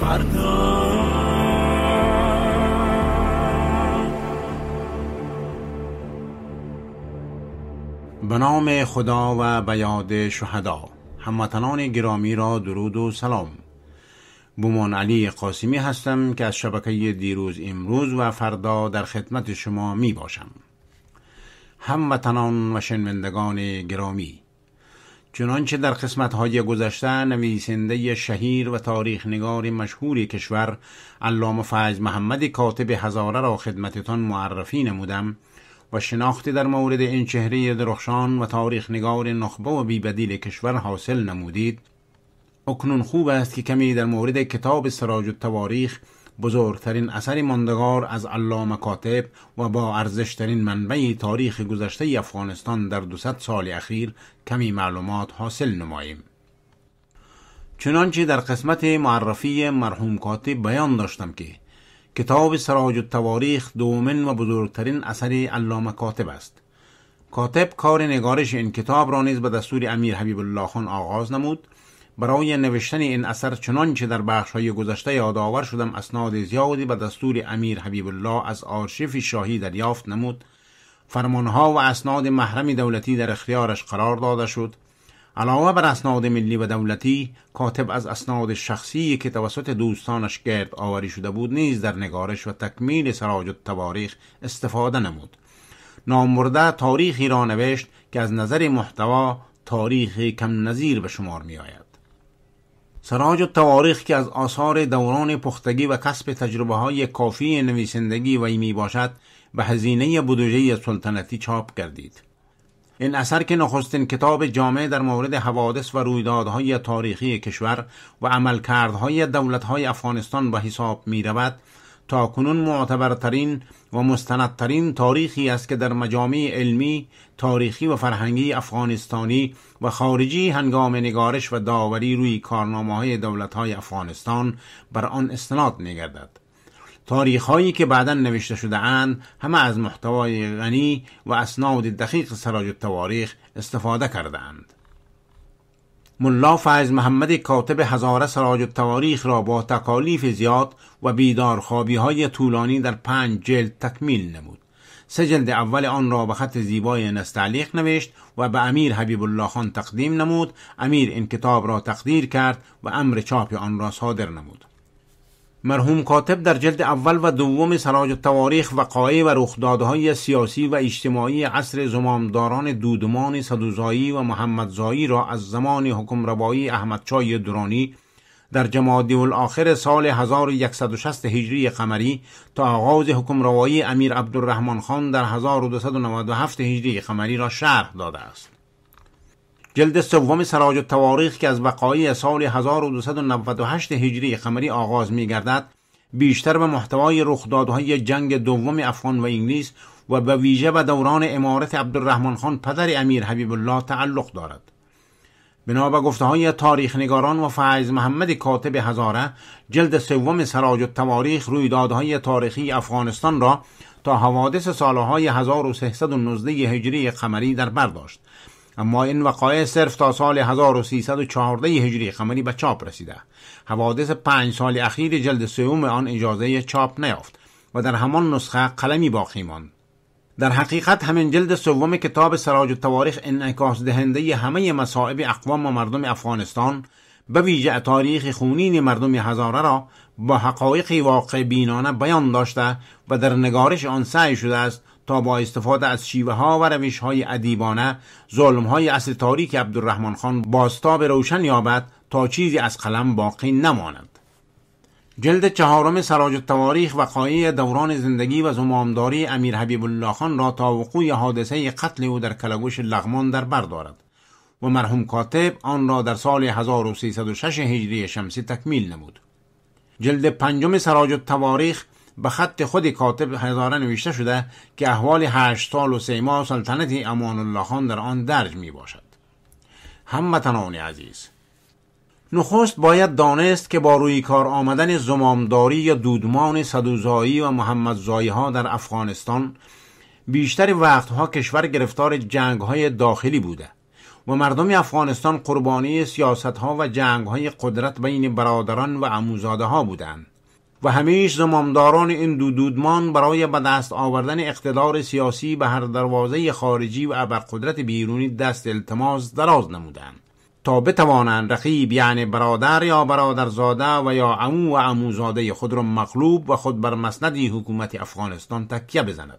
فردا به نام خدا و به یاد شهدا هموطنان گرامی را درود و سلام بومان علی قاسمی هستم که از شبکه دیروز امروز و فردا در خدمت شما می باشم هموطنان و شنوندگان گرامی چنانچه در های گذشته نویسنده شهیر و تاریخ نگار مشهور کشور علامه فیض محمد کاتب هزاره را خدمتتان معرفی نمودم و شناختی در مورد این چهره درخشان و تاریخ نگار نخبه و بیبدیل کشور حاصل نمودید اکنون خوب است که کمی در مورد کتاب سراج التواریخ بزرگترین اثری ماندگار از علامه کاتب و با ارزشترین منبع تاریخ گذشته افغانستان در 200 سال اخیر کمی معلومات حاصل نماییم. چنانچه در قسمت معرفی مرحوم کاتب بیان داشتم که کتاب سراج التواریخ دومین و بزرگترین اثر علامه کاتب است. کاتب کار نگارش این کتاب را نیز به دستور امیر حبیب الله خان آغاز نمود برای نوشتن این اثر چنان که در بخش های گذشته یادآور شدم اسناد زیادی به دستور امیر حبیب الله از آرشیف شاهی دریافت نمود فرمانها و اسناد محرم دولتی در اختیارش قرار داده شد علاوه بر اسناد ملی و دولتی کاتب از اسناد شخصی که توسط دوستانش گرد آوری شده بود نیز در نگارش و تکمیل سراج التواریخ استفاده نمود نامورده تاریخی را نوشت که از نظر محتوا تاریخ کم نظیر به شمار می آید. سراج و تواریخ که از آثار دوران پختگی و کسب تجربه های کافی نویسندگی و می باشد به هزینه بودجه سلطنتی چاپ کردید. این اثر که نخستین کتاب جامع در مورد حوادث و رویدادهای تاریخی کشور و عملکردهای دولتهای افغانستان به حساب می رود تا کنون معتبرترین و مستندترین تاریخی است که در مجامع علمی، تاریخی و فرهنگی افغانستانی و خارجی هنگام نگارش و داوری روی کارنامه های دولت های افغانستان بر آن استناد میگردد. تاریخ هایی که بعدا نوشته شده اند همه از محتوای غنی و اسناد دقیق سراج التواریخ استفاده کرده اند. ملا فیض محمد کاتب هزاره سراج التواریخ را با تکالیف زیاد و بیدار های طولانی در پنج جلد تکمیل نمود. سه جلد اول آن را به خط زیبای نستعلیق نوشت و به امیر حبیب الله خان تقدیم نمود امیر این کتاب را تقدیر کرد و امر چاپ آن را صادر نمود مرحوم کاتب در جلد اول و دوم سراج التواریخ وقایع و رخدادهای سیاسی و اجتماعی عصر زمامداران دودمان صدوزایی و محمدزایی را از زمان حکم روایی احمد چای درانی در جمادی الاخر سال 1160 هجری قمری تا آغاز حکم روایی امیر عبدالرحمن خان در 1297 هجری قمری را شرح داده است. جلد سوم سراج التواریخ که از وقایع سال 1298 هجری قمری آغاز می گردد بیشتر به محتوای رخدادهای جنگ دوم افغان و انگلیس و به ویژه به دوران امارت عبدالرحمن خان پدر امیر حبیب الله تعلق دارد بنا به گفته های تاریخ نگاران و فعیز محمد کاتب هزاره جلد سوم سراج التواریخ رویدادهای تاریخی افغانستان را تا حوادث سالهای 1319 هجری قمری در بر داشت اما این وقایع صرف تا سال 1314 هجری قمری به چاپ رسیده حوادث پنج سال اخیر جلد سوم آن اجازه چاپ نیافت و در همان نسخه قلمی باقی ماند در حقیقت همین جلد سوم کتاب سراج التواریخ انعکاس دهنده همه مصائب اقوام و مردم افغانستان به ویژه تاریخ خونین مردم هزاره را با حقایق واقع بینانه بیان داشته و در نگارش آن سعی شده است تا با استفاده از شیوه ها و روش های ادیبانه ظلم های اصل تاریک عبدالرحمن خان به روشن یابد تا چیزی از قلم باقی نماند جلد چهارم سراج التواریخ وقایع دوران زندگی و زمامداری امیر حبیب الله خان را تا وقوع حادثه قتل او در کلگوش لغمان در بر دارد و مرحوم کاتب آن را در سال 1306 هجری شمسی تکمیل نمود. جلد پنجم سراج التواریخ به خط خود کاتب هزاره نوشته شده که احوال هشت سال و سیما سلطنت امان الله خان در آن درج می باشد هموطنان عزیز نخست باید دانست که با روی کار آمدن زمامداری یا دودمان صدوزایی و زایی ها در افغانستان بیشتر وقتها کشور گرفتار جنگ های داخلی بوده و مردم افغانستان قربانی سیاست ها و جنگ های قدرت بین برادران و عموزاده ها بودند و همیش زمامداران این دو دودمان برای به دست آوردن اقتدار سیاسی به هر دروازه خارجی و ابرقدرت بیرونی دست التماس دراز نمودند تا بتوانند رقیب یعنی برادر یا برادرزاده و یا عمو و عموزاده خود را مغلوب و خود بر مسند حکومت افغانستان تکیه بزند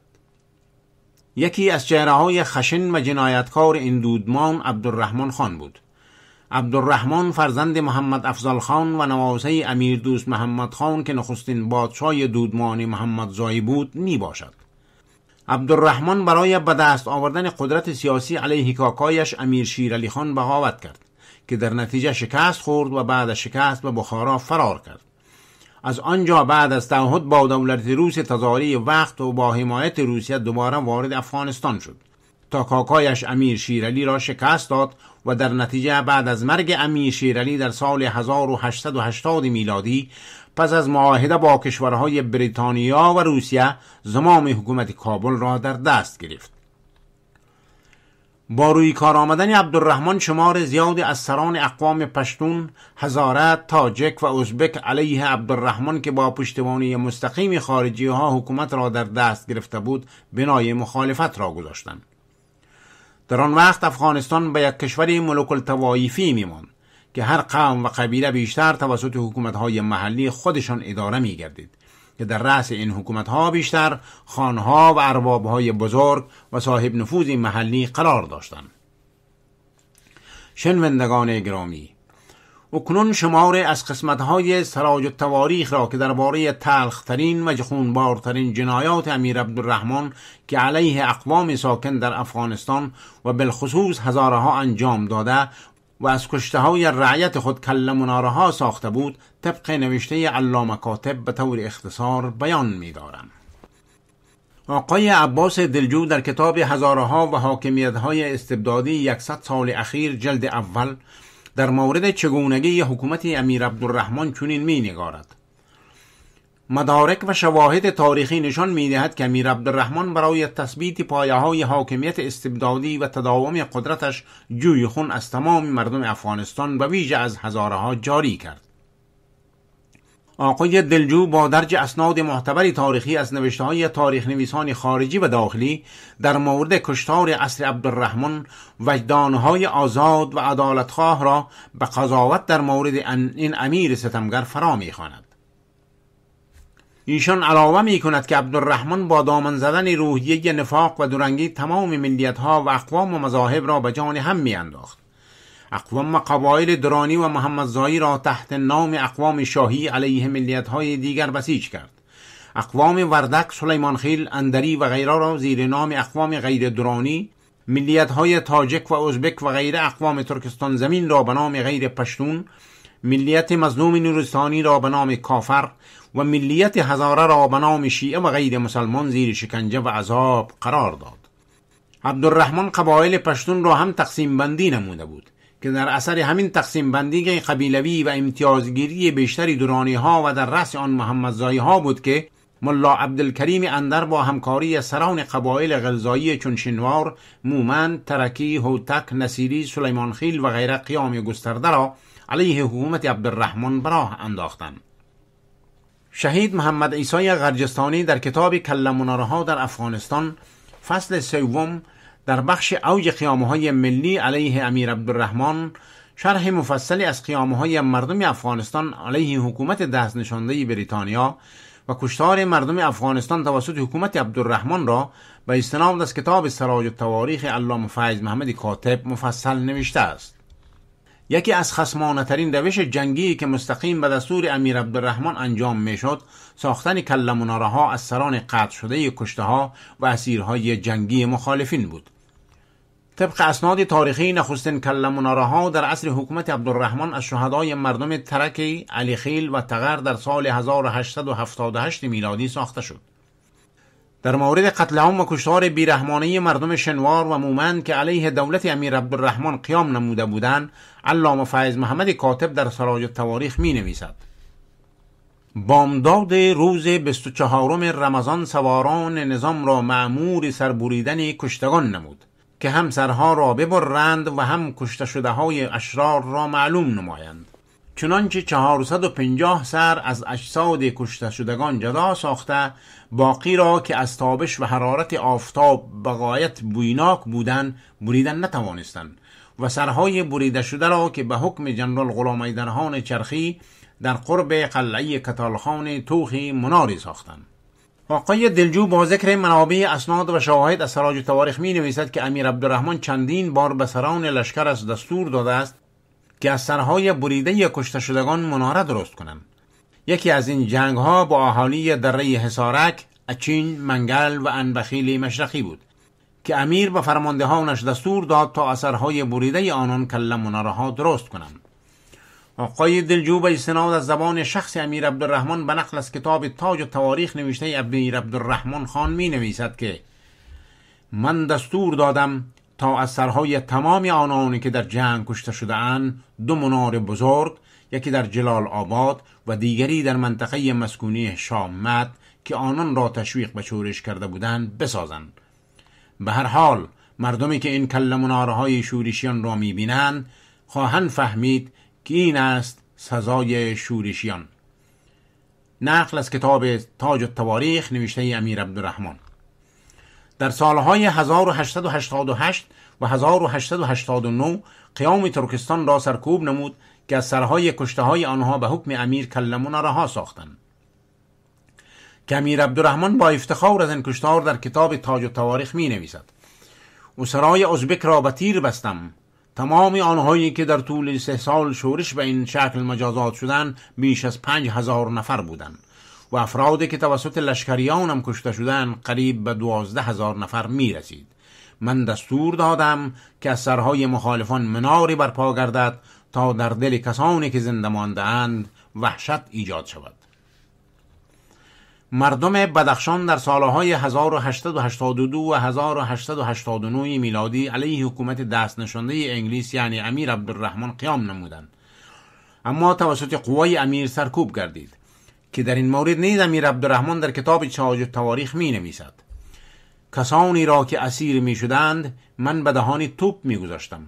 یکی از چهره های خشن و جنایتکار این دودمان عبدالرحمن خان بود عبدالرحمن فرزند محمد افضل خان و نواسه امیر دوست محمد خان که نخستین بادشاه دودمان محمد زایی بود می باشد. عبدالرحمن برای به دست آوردن قدرت سیاسی علیه کاکایش امیر علی خان بغاوت کرد که در نتیجه شکست خورد و بعد شکست به بخارا فرار کرد از آنجا بعد از تعهد با دولت روس تزاری وقت و با حمایت روسیه دوباره وارد افغانستان شد تا کاکایش امیر شیرعلی را شکست داد و در نتیجه بعد از مرگ امیر شیرعلی در سال 1880 میلادی پس از معاهده با کشورهای بریتانیا و روسیه زمام حکومت کابل را در دست گرفت با روی کار آمدن عبدالرحمن شمار زیادی از سران اقوام پشتون هزاره، تاجک و ازبک علیه عبدالرحمن که با پشتیبانی مستقیم خارجی حکومت را در دست گرفته بود بنای مخالفت را گذاشتند در آن وقت افغانستان به یک کشوری ملک التوایفی میماند که هر قوم و قبیله بیشتر توسط حکومت های محلی خودشان اداره می گردید که در رأس این حکومت ها بیشتر خانها و ارباب های بزرگ و صاحب نفوذ محلی قرار داشتند شنوندگان گرامی و کنون شمار از قسمتهای سراج و تواریخ را که درباره تلخترین و خونبارترین جنایات امیر عبدالرحمن که علیه اقوام ساکن در افغانستان و بالخصوص ها انجام داده و از کشته های رعیت خود کل مناره ها ساخته بود طبق نوشته علامه کاتب به طور اختصار بیان می دارم. آقای عباس دلجو در کتاب هزارها و حاکمیت های استبدادی 100 سال اخیر جلد اول در مورد چگونگی حکومت امیر عبدالرحمن چنین می نگارد مدارک و شواهد تاریخی نشان می دهد که امیر عبدالرحمن برای تثبیت پایه های حاکمیت استبدادی و تداوم قدرتش جوی خون از تمام مردم افغانستان و ویژه از هزارها جاری کرد آقای دلجو با درج اسناد معتبری تاریخی از نوشته های تاریخ نویسان خارجی و داخلی در مورد کشتار اصر عبدالرحمن وجدانهای آزاد و عدالتخواه را به قضاوت در مورد این امیر ستمگر فرا میخواند ایشان علاوه می کند که عبدالرحمن با دامن زدن روحیه نفاق و دورنگی تمام ملیت ها و اقوام و مذاهب را به جان هم می انداخت. اقوام قبایل درانی و محمدزایی را تحت نام اقوام شاهی علیه های دیگر بسیج کرد اقوام وردک، خیل، اندری و غیره را زیر نام اقوام غیر درانی ملیت های تاجک و ازبک و غیره اقوام ترکستان زمین را به نام غیر پشتون ملیت مظلوم نورستانی را به نام کافر و ملیت هزاره را به نام شیعه و غیر مسلمان زیر شکنجه و عذاب قرار داد عبدالرحمن قبایل پشتون را هم تقسیم بندی نموده بود که در اثر همین تقسیم بندی قبیلوی و امتیازگیری بیشتری دورانی ها و در رأس آن محمدزایی ها بود که ملا عبدالکریم اندر با همکاری سران قبایل غلزایی چون شنوار، مومن، ترکی، هوتک، نسیری، سلیمان خیل و غیره قیام گسترده را علیه حکومت عبدالرحمن براه انداختند. شهید محمد عیسی غرجستانی در کتاب کلمونارها در افغانستان فصل سوم در بخش اوج قیامه های ملی علیه امیر عبدالرحمن شرح مفصلی از قیامه های مردم افغانستان علیه حکومت دست نشانده بریتانیا و کشتار مردم افغانستان توسط حکومت عبدالرحمن را به استناد از کتاب سراج و تواریخ علامه فیض محمد کاتب مفصل نوشته است یکی از خسمانترین روش جنگی که مستقیم به دستور امیر عبدالرحمن انجام می شد ساختن کلموناره ها از سران قطع شده کشته ها و اسیرهای جنگی مخالفین بود طبق اسناد تاریخی نخستین ها در عصر حکومت عبدالرحمن از شهدای مردم ترک خیل و تغر در سال 1878 میلادی ساخته شد در مورد قتل عام و کشتار بیرحمانه مردم شنوار و مومند که علیه دولت امیر عبدالرحمن قیام نموده بودند علامه فیض محمد کاتب در سراج تواریخ می نویسد بامداد روز 24 رمضان سواران نظام را معمور سربریدن کشتگان نمود که هم سرها را ببرند و هم کشته شده های اشرار را معلوم نمایند چنانچه 450 سر از اجساد کشته شدگان جدا ساخته باقی را که از تابش و حرارت آفتاب بقایت بویناک بودن بریدن نتوانستند و سرهای بریده شده را که به حکم جنرال غلام چرخی در قرب قلعه کتالخان توخی مناری ساختند آقای دلجو با ذکر منابع اسناد و شواهد از سراج تواریخ می نویسد که امیر عبدالرحمن چندین بار به سران لشکر از دستور داده است که از سرهای بریده کشته شدگان مناره درست کنند یکی از این جنگ ها با اهالی دره حسارک اچین منگل و انبخیل مشرقی بود که امیر به فرماندهانش دستور داد تا اثرهای بریده آنان کل مناره ها درست کنند آقای دلجوب استناد از زبان شخص امیر عبدالرحمن به نقل از کتاب تاج و تواریخ نوشته امیر عبدالرحمن خان می نویسد که من دستور دادم تا از سرهای تمام آنانی که در جنگ کشته شده اند دو منار بزرگ یکی در جلال آباد و دیگری در منطقه مسکونی شامت که آنان را تشویق به شورش کرده بودند بسازند به هر حال مردمی که این کل منارهای شورشیان را میبینند خواهند فهمید که این است سزای شورشیان نقل از کتاب تاج التواریخ نوشته امیر عبدالرحمن در سالهای 1888 و 1889 قیام ترکستان را سرکوب نمود که از سرهای کشته های آنها به حکم امیر کلمون رها ساختند که امیر عبدالرحمن با افتخار از این کشتار در کتاب تاج و می نویسد او سرای ازبک را به تیر بستم تمام آنهایی که در طول سه سال شورش به این شکل مجازات شدن بیش از پنج هزار نفر بودند و افرادی که توسط لشکریان هم کشته شدن قریب به دوازده هزار نفر می رسید. من دستور دادم که از سرهای مخالفان مناری برپا گردد تا در دل کسانی که زنده ماندهاند وحشت ایجاد شود مردم بدخشان در سالهای 1882 و 1889 میلادی علیه حکومت دست نشانده انگلیس یعنی امیر عبدالرحمن قیام نمودند اما توسط قوای امیر سرکوب گردید که در این مورد نیز امیر عبدالرحمن در کتاب چاج تواریخ می نویسد کسانی را که اسیر می شدند من به دهان توپ می گذاشتم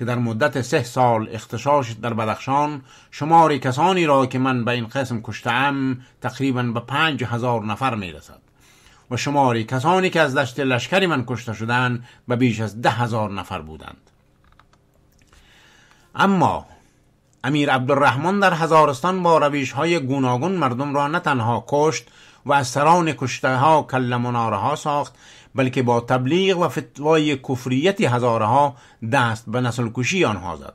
که در مدت سه سال اختشاش در بدخشان شماری کسانی را که من به این قسم کشتم تقریبا به پنج هزار نفر می رسد و شماری کسانی که از دشت لشکری من کشته شدند به بیش از ده هزار نفر بودند اما امیر عبدالرحمن در هزارستان با رویش های گوناگون مردم را نه تنها کشت و از سران کشته ها کل مناره ها ساخت بلکه با تبلیغ و فتوای کفریت هزارها دست به نسل کشی آنها زد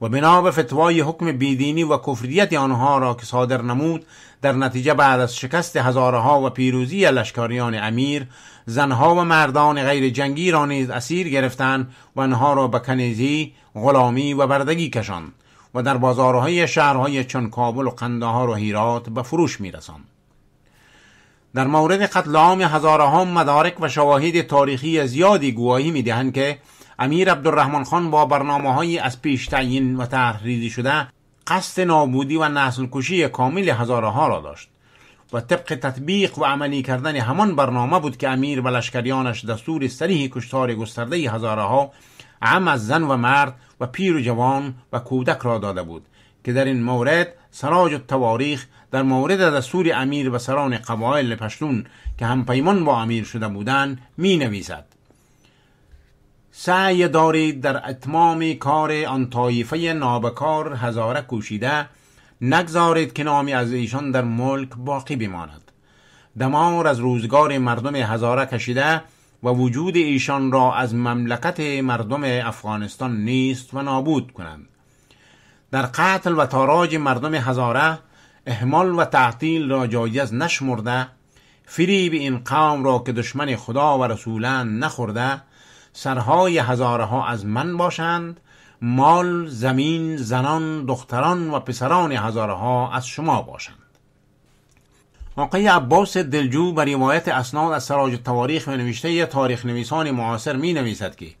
و بنا به فتوای حکم بیدینی و کفریت آنها را که صادر نمود در نتیجه بعد از شکست هزارها و پیروزی لشکریان امیر زنها و مردان غیر جنگی را نیز اسیر گرفتند و آنها را به کنیزی غلامی و بردگی کشاند و در بازارهای شهرهای چون کابل و قندهار و هیرات به فروش میرسند در مورد قتل عام هزاره مدارک و شواهد تاریخی زیادی گواهی میدهند که امیر عبدالرحمن خان با برنامه های از پیش تعیین و تحریزی شده قصد نابودی و نسل کشی کامل هزاره ها را داشت و طبق تطبیق و عملی کردن همان برنامه بود که امیر و لشکریانش دستور سریح کشتار گسترده هزاره ها از زن و مرد و پیر و جوان و کودک را داده بود که در این مورد سراج التواریخ در مورد دستور امیر و سران قبایل پشتون که همپیمان با امیر شده بودند می نویسد سعی دارید در اتمام کار آن طایفه نابکار هزاره کوشیده نگذارید که نامی از ایشان در ملک باقی بماند دمار از روزگار مردم هزاره کشیده و وجود ایشان را از مملکت مردم افغانستان نیست و نابود کنند در قتل و تاراج مردم هزاره احمال و تعطیل را جایز نشمرده فریب این قوم را که دشمن خدا و رسولان نخورده سرهای هزاره ها از من باشند مال، زمین، زنان، دختران و پسران هزاره ها از شما باشند آقای عباس دلجو بر روایت اسناد از سراج تواریخ و نوشته تاریخ نویسان معاصر می نویسد که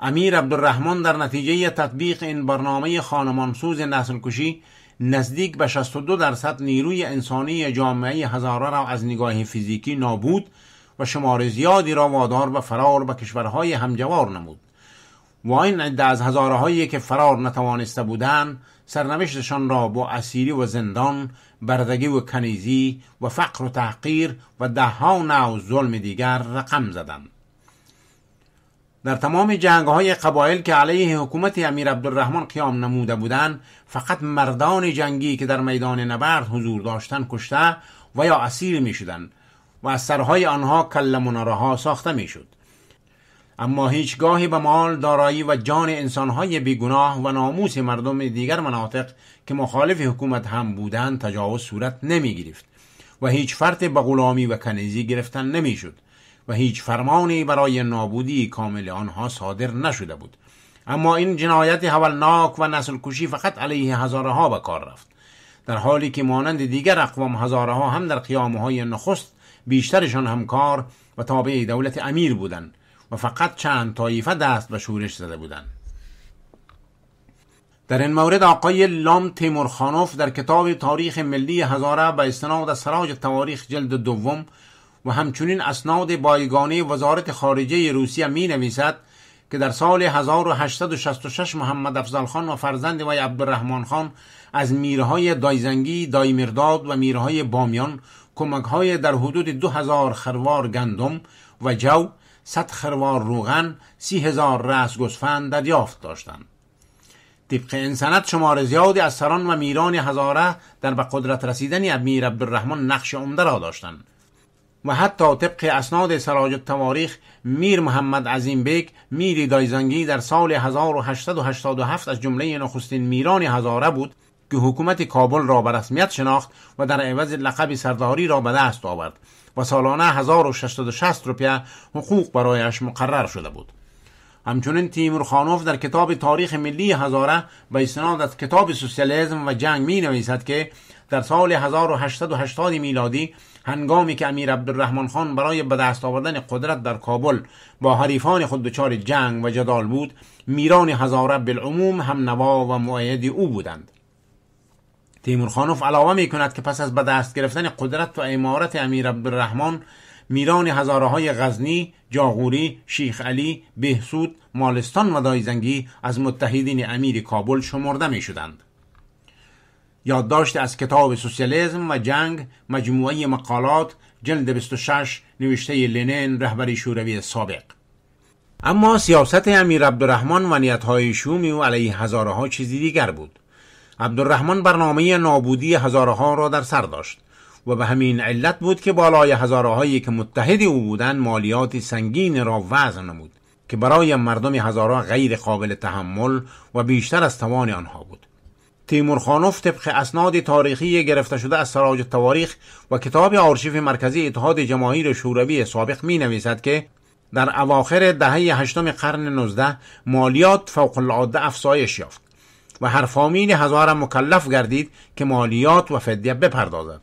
امیر عبدالرحمن در نتیجه تطبیق این برنامه خانمانسوز کشی نزدیک به 62 درصد نیروی انسانی جامعه هزاره را از نگاه فیزیکی نابود و شمار زیادی را وادار به فرار به کشورهای همجوار نمود و این عده از هزاره هایی که فرار نتوانسته بودند سرنوشتشان را با اسیری و زندان بردگی و کنیزی و فقر و تحقیر و دهها و ظلم دیگر رقم زدند در تمام جنگ های قبایل که علیه حکومت امیر عبدالرحمن قیام نموده بودند فقط مردان جنگی که در میدان نبرد حضور داشتند کشته و یا اسیر می و از سرهای آنها کل مناره ساخته می شد اما هیچگاهی به مال دارایی و جان انسانهای بیگناه و ناموس مردم دیگر مناطق که مخالف حکومت هم بودند تجاوز صورت نمی گرفت و هیچ فرد به غلامی و کنیزی گرفتن نمی شد و هیچ فرمانی برای نابودی کامل آنها صادر نشده بود اما این جنایت حولناک و نسل کشی فقط علیه هزاره ها به کار رفت در حالی که مانند دیگر اقوام هزاره ها هم در قیامه های نخست بیشترشان همکار و تابع دولت امیر بودند و فقط چند طایفه دست به شورش زده بودند در این مورد آقای لام تیمورخانوف در کتاب تاریخ ملی هزاره با استناد سراج تواریخ جلد دوم و همچنین اسناد بایگانی وزارت خارجه روسیه می نویسد که در سال 1866 محمد افضل خان و فرزند وی عبدالرحمن خان از میرهای دایزنگی، دایمرداد و میرهای بامیان کمک های در حدود 2000 خروار گندم و جو 100 خروار روغن 30000 رأس گوسفند دریافت داشتند طبق این سند شمار زیادی از سران و میران هزاره در به قدرت رسیدن امیر عبدالرحمن نقش عمده را داشتند و حتی طبق اسناد سراج التواریخ میر محمد عظیم بیک میری دایزنگی در سال 1887 از جمله نخستین میران هزاره بود که حکومت کابل را به رسمیت شناخت و در عوض لقب سرداری را به دست آورد و سالانه 1660 روپیه حقوق برایش مقرر شده بود همچنین خانوف در کتاب تاریخ ملی هزاره به استناد از کتاب سوسیالیزم و جنگ می نویسد که در سال 1880 میلادی هنگامی که امیر عبدالرحمن خان برای به دست آوردن قدرت در کابل با حریفان خود دچار جنگ و جدال بود میران هزاره بالعموم هم نوا و معید او بودند تیمور خانوف علاوه می کند که پس از به دست گرفتن قدرت و امارت امیر عبدالرحمن میران هزاره های غزنی، جاغوری، شیخ علی، بهسود، مالستان و دایزنگی از متحدین امیر کابل شمرده می شدند. یادداشت از کتاب سوسیالیزم و جنگ مجموعه مقالات جلد 26 نوشته لنین رهبری شوروی سابق اما سیاست امیر عبدالرحمن و نیتهای شومی و علیه هزاره ها چیزی دیگر بود عبدالرحمن برنامه نابودی هزاره ها را در سر داشت و به همین علت بود که بالای هزارهایی که متحد او بودن مالیات سنگین را وضع نمود که برای مردم هزارها غیر قابل تحمل و بیشتر از توان آنها بود تیمور خانوف طبق اسناد تاریخی گرفته شده از سراج تواریخ و کتاب آرشیف مرکزی اتحاد جماهیر شوروی سابق می نویسد که در اواخر دهه هشتم قرن 19 مالیات فوق العاده افزایش یافت و هر فامیل هزار مکلف گردید که مالیات و فدیه بپردازد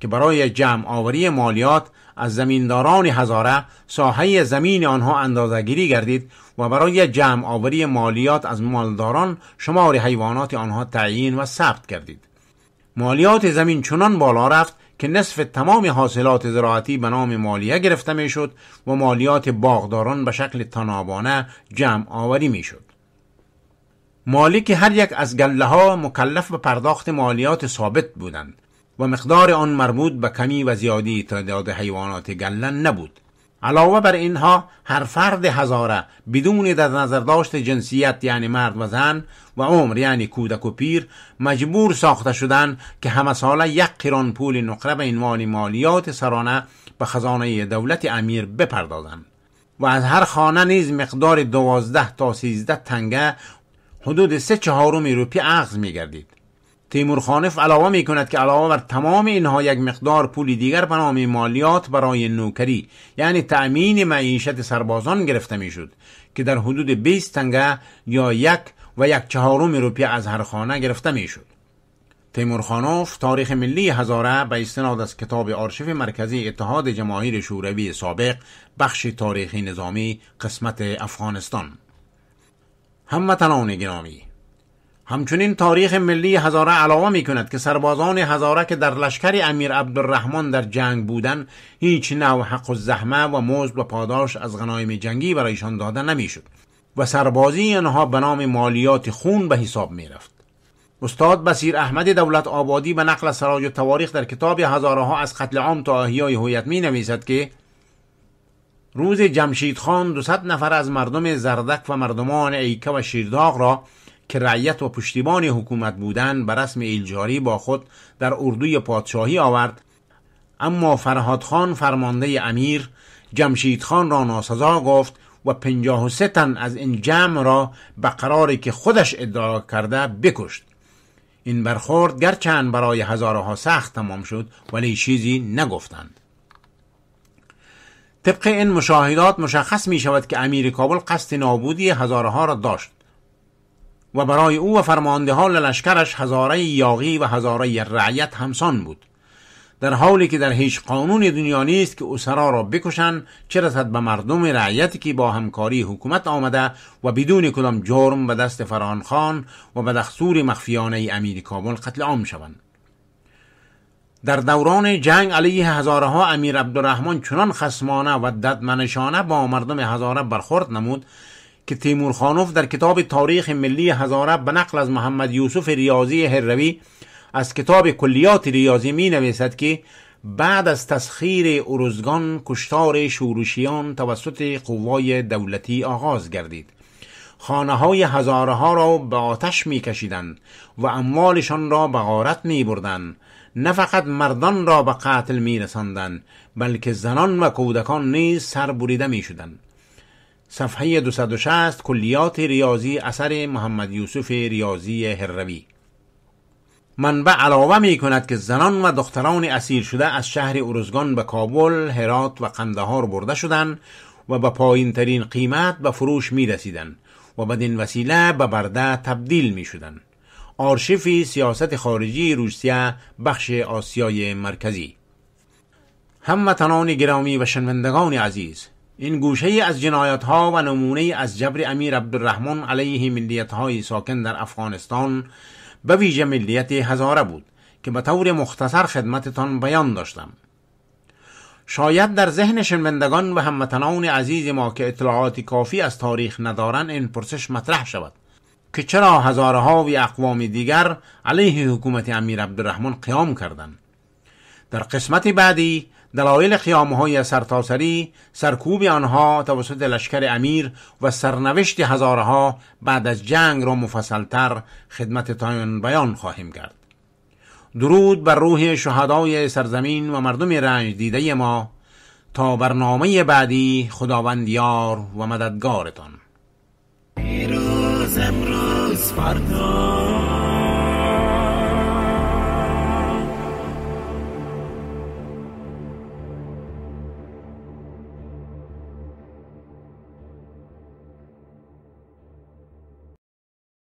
که برای جمع آوری مالیات از زمینداران هزاره ساحه زمین آنها اندازگیری گردید و برای جمع آوری مالیات از مالداران شمار حیوانات آنها تعیین و ثبت کردید مالیات زمین چنان بالا رفت که نصف تمام حاصلات زراعتی به نام مالیه گرفته شد و مالیات باغداران به شکل تنابانه جمع آوری میشد که هر یک از گله ها مکلف به پرداخت مالیات ثابت بودند و مقدار آن مربوط به کمی و زیادی تعداد حیوانات گلن نبود علاوه بر اینها هر فرد هزاره بدون در نظر داشت جنسیت یعنی مرد و زن و عمر یعنی کودک و پیر مجبور ساخته شدند که همه ساله یک قران پول نقره به عنوان مالیات سرانه به خزانه دولت امیر بپردازند و از هر خانه نیز مقدار دوازده تا سیزده تنگه حدود سه چهارم روپی عغز می گردید تیمور خانف علاوه می کند که علاوه بر تمام اینها یک مقدار پول دیگر به نام مالیات برای نوکری یعنی تأمین معیشت سربازان گرفته می که در حدود 20 تنگه یا یک و یک چهارم روپیه از هر خانه گرفته می شد خانوف تاریخ ملی هزاره به استناد از کتاب آرشیو مرکزی اتحاد جماهیر شوروی سابق بخش تاریخی نظامی قسمت افغانستان هموطنان گرامی همچنین تاریخ ملی هزاره علاوه می کند که سربازان هزاره که در لشکر امیر عبدالرحمن در جنگ بودند هیچ نوع حق و زحمه و مزد و پاداش از غنایم جنگی برایشان داده نمیشد و سربازی آنها به نام مالیات خون به حساب می رفت. استاد بسیر احمد دولت آبادی به نقل سراج و تواریخ در کتاب هزاره ها از قتل عام تا احیای هویت می نویسد که روز جمشید خان 200 نفر از مردم زردک و مردمان ایکه و شیرداغ را که رعیت و پشتیبان حکومت بودن به رسم ایلجاری با خود در اردوی پادشاهی آورد اما فرهاد خان فرمانده امیر جمشید خان را ناسزا گفت و پنجاه و تن از این جمع را به قراری که خودش ادعا کرده بکشت این برخورد گرچند برای هزارها سخت تمام شد ولی چیزی نگفتند طبق این مشاهدات مشخص می شود که امیر کابل قصد نابودی هزارها را داشت و برای او و فرمانده ها لشکرش هزاره یاغی و هزاره رعیت همسان بود در حالی که در هیچ قانون دنیا نیست که اسرا را بکشن چه رسد به مردم رعیتی که با همکاری حکومت آمده و بدون کدام جرم به دست خان و به دستور مخفیانه امیر کابل قتل عام شوند در دوران جنگ علیه هزاره امیر عبدالرحمن چنان خسمانه و ددمنشانه با مردم هزاره برخورد نمود که تیمور خانوف در کتاب تاریخ ملی هزاره به نقل از محمد یوسف ریاضی هروی از کتاب کلیات ریاضی می نویسد که بعد از تسخیر اروزگان کشتار شورشیان توسط قوای دولتی آغاز گردید خانه های هزاره ها را به آتش می کشیدن و اموالشان را به غارت می بردن. نه فقط مردان را به قتل می رسندن بلکه زنان و کودکان نیز سر بریده می شدند. صفحه 260 کلیات ریاضی اثر محمد یوسف ریاضی هروی منبع علاوه می کند که زنان و دختران اسیر شده از شهر اروزگان به کابل، هرات و قندهار برده شدند و به پایین ترین قیمت به فروش می رسیدن و بدین وسیله به برده تبدیل می شدن. آرشیف سیاست خارجی روسیه بخش آسیای مرکزی هموطنان گرامی و شنوندگان عزیز این گوشه ای از جنایت ها و نمونه ای از جبر امیر عبدالرحمن علیه ملیت های ساکن در افغانستان به ویژه ملیت هزاره بود که به طور مختصر خدمتتان بیان داشتم شاید در ذهن شنوندگان و هموطنان عزیز ما که اطلاعات کافی از تاریخ ندارن این پرسش مطرح شود که چرا هزاره ها و اقوام دیگر علیه حکومت امیر عبدالرحمن قیام کردند در قسمت بعدی دلایل های سرتاسری سرکوب آنها توسط لشکر امیر و سرنوشت هزارها بعد از جنگ را مفصلتر خدمتتان بیان خواهیم کرد درود بر روح شهدای سرزمین و مردم رنج دیده ما تا برنامه بعدی خداوند یار و مددگارتان